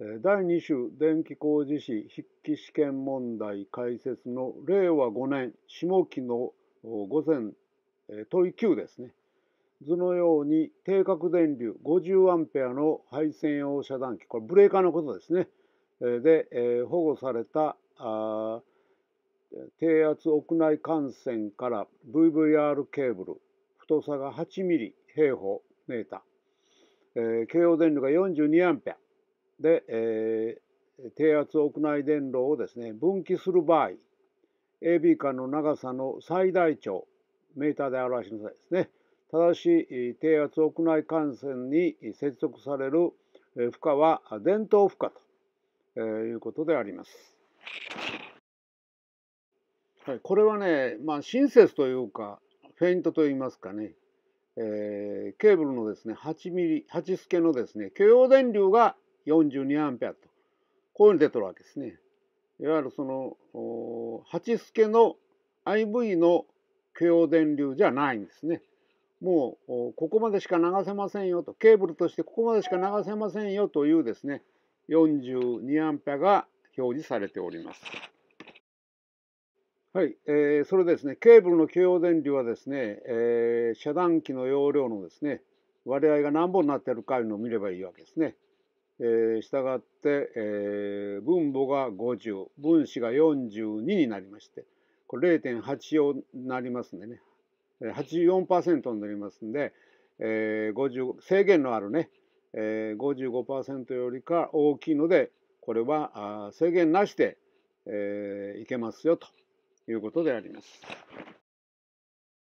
第2種電気工事士筆記試験問題解説の令和5年下期の午前問い9ですね図のように定格電流5 0アの配線用遮断機これブレーカーのことですねで保護された低圧屋内幹線から VVR ケーブル太さが8ミリ平方メーター、京王電力が4 2アで、えー、低圧屋内電路をですね分岐する場合 AB 間の長さの最大長メーターで表しなさいですねただし低圧屋内幹線に接続される負荷は電灯負荷ということであります。はい、これはね、まあ、親切というかフェイントといいますかね、えー、ケーブルのですね8ミリ8スケのですね許容電流が42アンペアと、こういうふうに出てるわけですね。いわゆるその、八助の IV の許容電流じゃないんですね。もうここまでしか流せませんよと、ケーブルとしてここまでしか流せませんよというですね、42アンペアが表示されております。はい、えー、それですね、ケーブルの許容電流はですね、えー、遮断機の容量のですね、割合が何本になってるかいうのを見ればいいわけですね。した従って、えー、分母が50分子が42になりましてこれ0.84になりますんでね84%になりますんで、えー、50制限のあるね、えー、55%よりか大きいのでこれは制限なしで、えー、いけますよということであります。